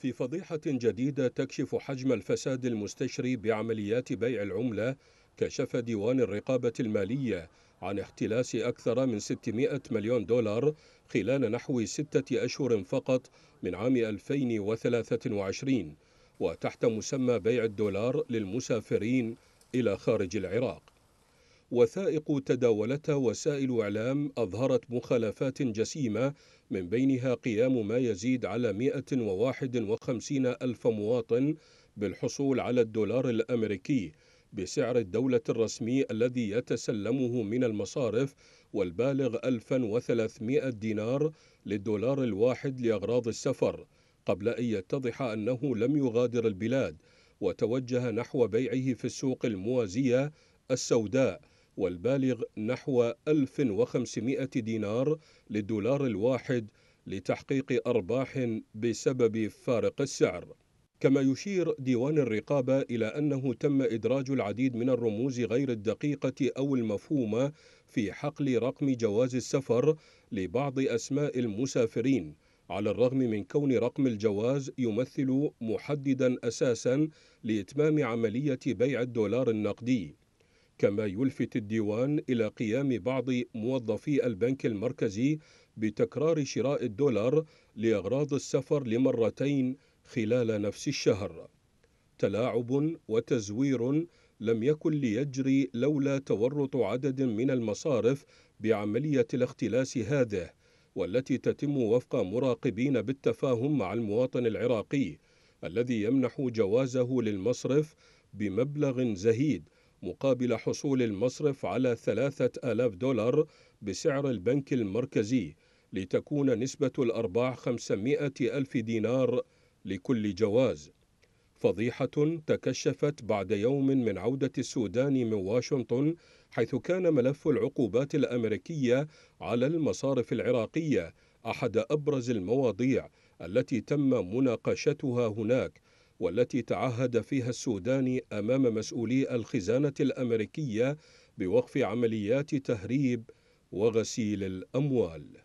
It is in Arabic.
في فضيحة جديدة تكشف حجم الفساد المستشري بعمليات بيع العملة كشف ديوان الرقابة المالية عن اختلاس أكثر من 600 مليون دولار خلال نحو ستة أشهر فقط من عام 2023 وتحت مسمى بيع الدولار للمسافرين إلى خارج العراق وثائق تداولتها وسائل إعلام أظهرت مخالفات جسيمة من بينها قيام ما يزيد على 151 ألف مواطن بالحصول على الدولار الأمريكي بسعر الدولة الرسمي الذي يتسلمه من المصارف والبالغ 1300 دينار للدولار الواحد لأغراض السفر قبل أن يتضح أنه لم يغادر البلاد وتوجه نحو بيعه في السوق الموازية السوداء والبالغ نحو 1500 دينار للدولار الواحد لتحقيق أرباح بسبب فارق السعر كما يشير ديوان الرقابة إلى أنه تم إدراج العديد من الرموز غير الدقيقة أو المفهومة في حقل رقم جواز السفر لبعض أسماء المسافرين على الرغم من كون رقم الجواز يمثل محددا أساسا لإتمام عملية بيع الدولار النقدي كما يلفت الديوان إلى قيام بعض موظفي البنك المركزي بتكرار شراء الدولار لأغراض السفر لمرتين خلال نفس الشهر تلاعب وتزوير لم يكن ليجري لولا تورط عدد من المصارف بعملية الاختلاس هذه والتي تتم وفق مراقبين بالتفاهم مع المواطن العراقي الذي يمنح جوازه للمصرف بمبلغ زهيد مقابل حصول المصرف على 3000 دولار بسعر البنك المركزي لتكون نسبة الأرباح خمسمائة ألف دينار لكل جواز فضيحة تكشفت بعد يوم من عودة السودان من واشنطن حيث كان ملف العقوبات الأمريكية على المصارف العراقية أحد أبرز المواضيع التي تم مناقشتها هناك والتي تعهد فيها السودان أمام مسؤولي الخزانة الأمريكية بوقف عمليات تهريب وغسيل الأموال